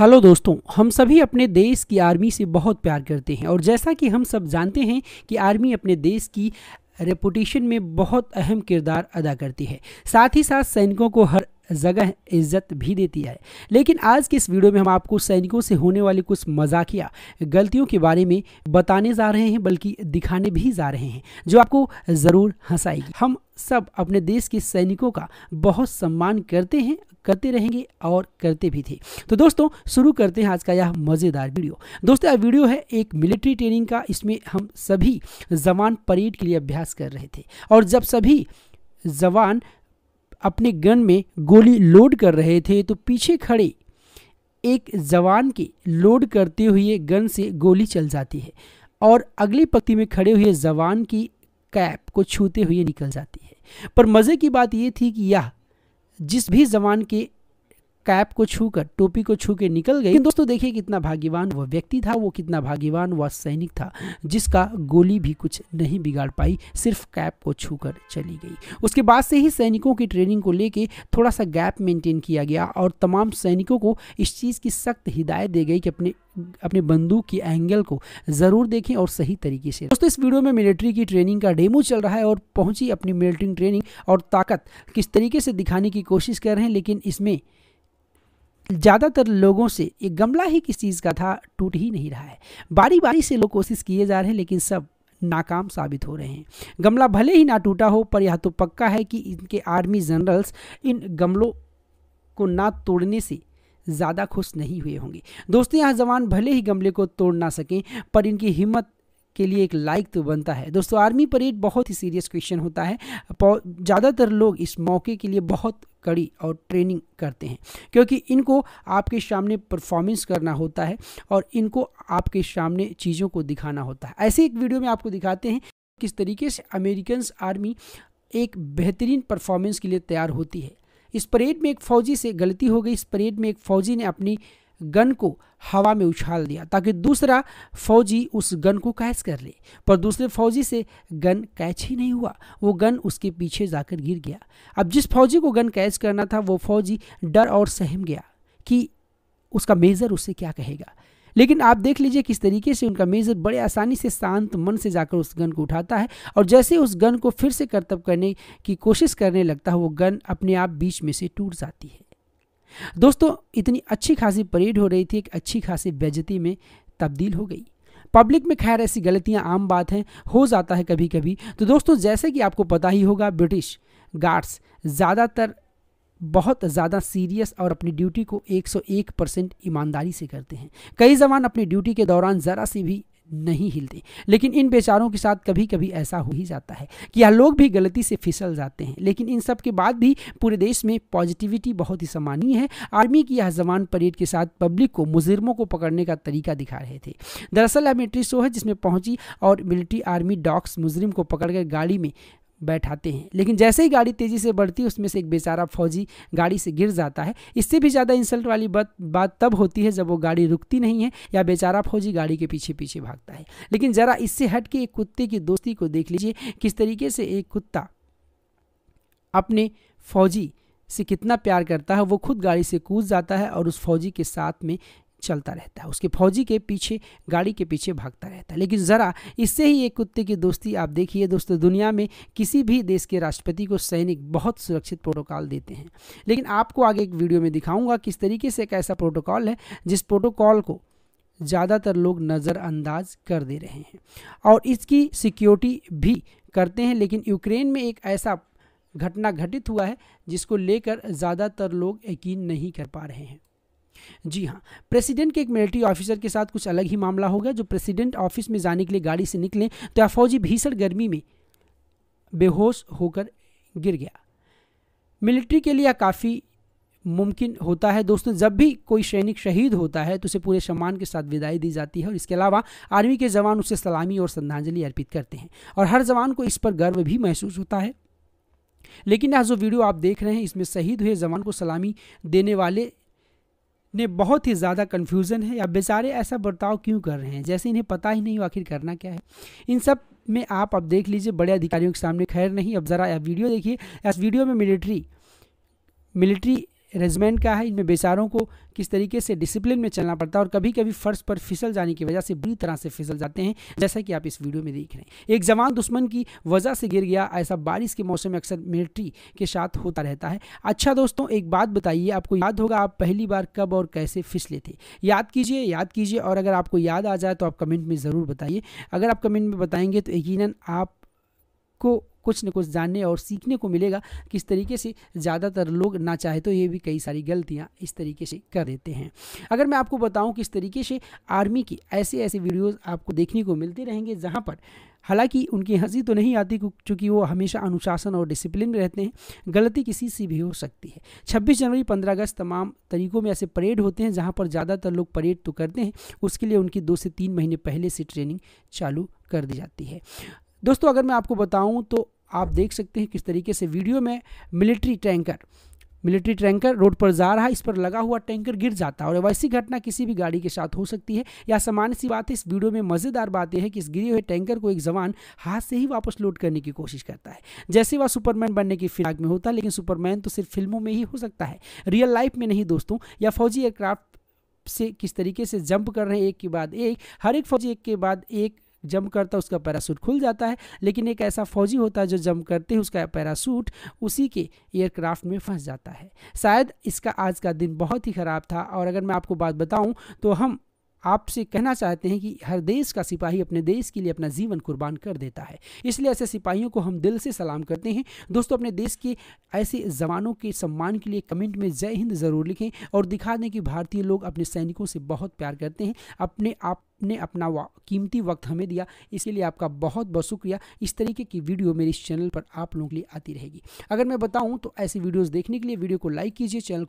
hello दोस्तों हम सभी अपने देश की आर्मी से बहुत प्यार करते हैं और जैसा कि हम सब जानते हैं कि आर्मी अपने देश की रेपुटेशन में बहुत अहम किरदार अदा करती है साथ ही साथ सैनिकों को हर जगह इज्जत भी देती है लेकिन आज के इस वीडियो में हम आपको सैनिकों से होने वाली कुछ मजाकिया गलतियों के बारे में बताने जा रहे हैं बल्कि दिखाने भी जा रहे हैं जो आपको ज़रूर हंसाएगी हम सब अपने देश के सैनिकों का बहुत सम्मान करते हैं करते रहेंगे और करते भी थे तो दोस्तों शुरू करते हैं आज का यह मज़ेदार वीडियो दोस्तों यह वीडियो है एक मिलिट्री ट्रेनिंग का इसमें हम सभी जवान परेड के लिए अभ्यास कर रहे थे और जब सभी जवान अपने गन में गोली लोड कर रहे थे तो पीछे खड़े एक जवान के लोड करते हुए गन से गोली चल जाती है और अगली पंक्ति में खड़े हुए जवान की कैप को छूते हुए निकल जाती है पर मज़े की बात यह थी कि यह जिस भी जवान के कैप को छूकर टोपी को छू के निकल गई दोस्तों देखिए कितना भाग्यवान वह व्यक्ति था वो कितना भाग्यवान वह सैनिक था जिसका गोली भी कुछ नहीं बिगाड़ पाई सिर्फ कैप को छूकर चली गई उसके बाद से ही सैनिकों की ट्रेनिंग को लेके थोड़ा सा गैप मेंटेन किया गया और तमाम सैनिकों को इस चीज़ की सख्त हिदायत दी गई कि अपने अपने बंदूक की एंगल को ज़रूर देखें और सही तरीके से दोस्तों इस वीडियो में मिलिट्री की ट्रेनिंग का डेमो चल रहा है और पहुंची अपनी मिलिट्री ट्रेनिंग और ताकत किस तरीके से दिखाने की कोशिश कर रहे हैं लेकिन इसमें ज़्यादातर लोगों से ये गमला ही किस चीज़ का था टूट ही नहीं रहा है बारी बारी से लोग कोशिश किए जा रहे हैं लेकिन सब नाकाम साबित हो रहे हैं गमला भले ही ना टूटा हो पर यह तो पक्का है कि इनके आर्मी जनरल्स इन गमलों को ना तोड़ने से ज़्यादा खुश नहीं हुए होंगे दोस्तों यहाँ जवान भले ही गमले को तोड़ ना सकें पर इनकी हिम्मत के लिए एक लाइक तो बनता है दोस्तों आर्मी परेड बहुत ही सीरियस क्वेश्चन होता है ज़्यादातर लोग इस मौके के लिए बहुत कड़ी और ट्रेनिंग करते हैं क्योंकि इनको आपके सामने परफॉर्मेंस करना होता है और इनको आपके सामने चीज़ों को दिखाना होता है ऐसे एक वीडियो में आपको दिखाते हैं किस तरीके से अमेरिकन आर्मी एक बेहतरीन परफॉर्मेंस के लिए तैयार होती है इस परेड में एक फ़ौजी से गलती हो गई इस परेड में एक फ़ौजी ने अपनी गन को हवा में उछाल दिया ताकि दूसरा फौजी उस गन को कैच कर ले पर दूसरे फौजी से गन कैच ही नहीं हुआ वो गन उसके पीछे जाकर गिर गया अब जिस फौजी को गन कैच करना था वो फौजी डर और सहम गया कि उसका मेजर उसे क्या कहेगा लेकिन आप देख लीजिए किस तरीके से उनका मेजर बड़े आसानी से शांत मन से जाकर उस गन को उठाता है और जैसे उस गन को फिर से करतब करने की कोशिश करने लगता है वो गन अपने आप बीच में से टूट जाती है दोस्तों इतनी अच्छी खासी परेड हो रही थी एक अच्छी खासी बेजती में तब्दील हो गई पब्लिक में खैर ऐसी गलतियां आम बात हैं हो जाता है कभी कभी तो दोस्तों जैसे कि आपको पता ही होगा ब्रिटिश गार्ड्स ज़्यादातर बहुत ज़्यादा सीरियस और अपनी ड्यूटी को 101 परसेंट ईमानदारी से करते हैं कई जवान अपनी ड्यूटी के दौरान ज़रा सी भी नहीं हिलते लेकिन इन बेचारों के साथ कभी कभी ऐसा हो ही जाता है कि यह लोग भी गलती से फिसल जाते हैं लेकिन इन सब के बाद भी पूरे देश में पॉजिटिविटी बहुत ही सम्मानीय है आर्मी की यह जवान परेड के साथ पब्लिक को मुजरमों को पकड़ने का तरीका दिखा रहे थे दरअसल यह मिलिट्री शो है जिसमें पहुंची और मिलिट्री आर्मी डॉक्स मुजरिम को पकड़कर गाड़ी में बैठाते हैं लेकिन जैसे ही गाड़ी तेज़ी से बढ़ती है उसमें से एक बेचारा फौजी गाड़ी से गिर जाता है इससे भी ज़्यादा इंसल्ट वाली बात बात तब होती है जब वो गाड़ी रुकती नहीं है या बेचारा फौजी गाड़ी के पीछे पीछे भागता है लेकिन ज़रा इससे हट के एक कुत्ते की दोस्ती को देख लीजिए किस तरीके से एक कुत्ता अपने फौजी से कितना प्यार करता है वो खुद गाड़ी से कूद जाता है और उस फौजी के साथ में चलता रहता है उसके फौजी के पीछे गाड़ी के पीछे भागता रहता है लेकिन ज़रा इससे ही एक कुत्ते की दोस्ती आप देखिए दोस्तों दुनिया में किसी भी देश के राष्ट्रपति को सैनिक बहुत सुरक्षित प्रोटोकॉल देते हैं लेकिन आपको आगे एक वीडियो में दिखाऊंगा किस तरीके से एक ऐसा प्रोटोकॉल है जिस प्रोटोकॉल को ज़्यादातर लोग नज़रअंदाज कर दे रहे हैं और इसकी सिक्योरिटी भी करते हैं लेकिन यूक्रेन में एक ऐसा घटना घटित हुआ है जिसको लेकर ज़्यादातर लोग यकीन नहीं कर पा रहे हैं जी हाँ प्रेसिडेंट के एक मिलिट्री ऑफिसर के साथ कुछ अलग ही मामला हो गया जो प्रेसिडेंट ऑफिस में जाने के लिए गाड़ी से निकले तो फौजी भीषण गर्मी में बेहोश होकर गिर गया मिलिट्री के लिए काफ़ी मुमकिन होता है दोस्तों जब भी कोई सैनिक शहीद होता है तो उसे पूरे सम्मान के साथ विदाई दी जाती है और इसके अलावा आर्मी के जवान उसे सलामी और श्रद्धांजलि अर्पित करते हैं और हर जवान को इस पर गर्व भी महसूस होता है लेकिन यह जो वीडियो आप देख रहे हैं इसमें शहीद हुए जवान को सलामी देने वाले ने बहुत ही ज़्यादा कन्फ्यूज़न है या बेचारे ऐसा बर्ताव क्यों कर रहे हैं जैसे इन्हें पता ही नहीं आखिर करना क्या है इन सब में आप अब देख लीजिए बड़े अधिकारियों के सामने खैर नहीं अब ज़रा वीडियो देखिए इस वीडियो में मिलिट्री मिलिट्री रेजिमेंट का है इनमें बेचारों को किस तरीके से डिसिप्लिन में चलना पड़ता है और कभी कभी फर्श पर फिसल जाने की वजह से बुरी तरह से फिसल जाते हैं जैसा कि आप इस वीडियो में देख रहे हैं एक जवान दुश्मन की वजह से गिर गया ऐसा बारिश के मौसम में अक्सर मिलिट्री के साथ होता रहता है अच्छा दोस्तों एक बात बताइए आपको याद होगा आप पहली बार कब और कैसे फिसले थे याद कीजिए याद कीजिए और अगर आपको याद आ जाए तो आप कमेंट में ज़रूर बताइए अगर आप कमेंट में बताएंगे तो यकीन आप को कुछ न कुछ जानने और सीखने को मिलेगा किस तरीके से ज़्यादातर लोग ना चाहे तो ये भी कई सारी गलतियाँ इस तरीके से कर देते हैं अगर मैं आपको बताऊँ किस तरीके से आर्मी की ऐसे ऐसे वीडियोज़ आपको देखने को मिलते रहेंगे जहाँ पर हालांकि उनकी हंसी तो नहीं आती क्योंकि वो हमेशा अनुशासन और डिसिप्लिन में रहते हैं गलती किसी से भी हो सकती है 26 जनवरी 15 अगस्त तमाम तरीकों में ऐसे परेड होते हैं जहां पर ज़्यादातर लोग परेड तो करते हैं उसके लिए उनकी दो से तीन महीने पहले से ट्रेनिंग चालू कर दी जाती है दोस्तों अगर मैं आपको बताऊं तो आप देख सकते हैं किस तरीके से वीडियो में military tanker military tanker road पर जा रहा है इस पर लगा हुआ टैंकर गिर जाता है और वैसी घटना किसी भी गाड़ी के साथ हो सकती है या सामान्य सी बात है इस वीडियो में मज़ेदार बात यह है कि इस गिरे हुए टैंकर को एक जवान हाथ से ही वापस लोड करने की कोशिश करता है जैसे वह सुपरमैन बनने की फिराक में होता है लेकिन सुपरमैन तो सिर्फ फिल्मों में ही हो सकता है रियल लाइफ में नहीं दोस्तों या फौजी एयरक्राफ्ट से किस तरीके से जंप कर रहे हैं एक के बाद एक हर एक फौजी एक के बाद एक जंप करता है उसका पैरासूट खुल जाता है लेकिन एक ऐसा फौजी होता है जो जंप करते ही उसका पैरासूट उसी के एयरक्राफ्ट में फंस जाता है शायद इसका आज का दिन बहुत ही ख़राब था और अगर मैं आपको बात बताऊँ तो हम आपसे कहना चाहते हैं कि हर देश का सिपाही अपने देश के लिए अपना जीवन कुर्बान कर देता है इसलिए ऐसे सिपाहियों को हम दिल से सलाम करते हैं दोस्तों अपने देश के ऐसे जवानों के सम्मान के लिए कमेंट में जय हिंद ज़रूर लिखें और दिखा दें कि भारतीय लोग अपने सैनिकों से बहुत प्यार करते हैं अपने आप ने अपना कीमती वक्त हमें दिया इसलिए आपका बहुत बहुत शुक्रिया इस तरीके की वीडियो मेरे इस चैनल पर आप लोगों के लिए आती रहेगी अगर मैं बताऊं तो ऐसी वीडियोस देखने के लिए वीडियो को लाइक कीजिए चैनल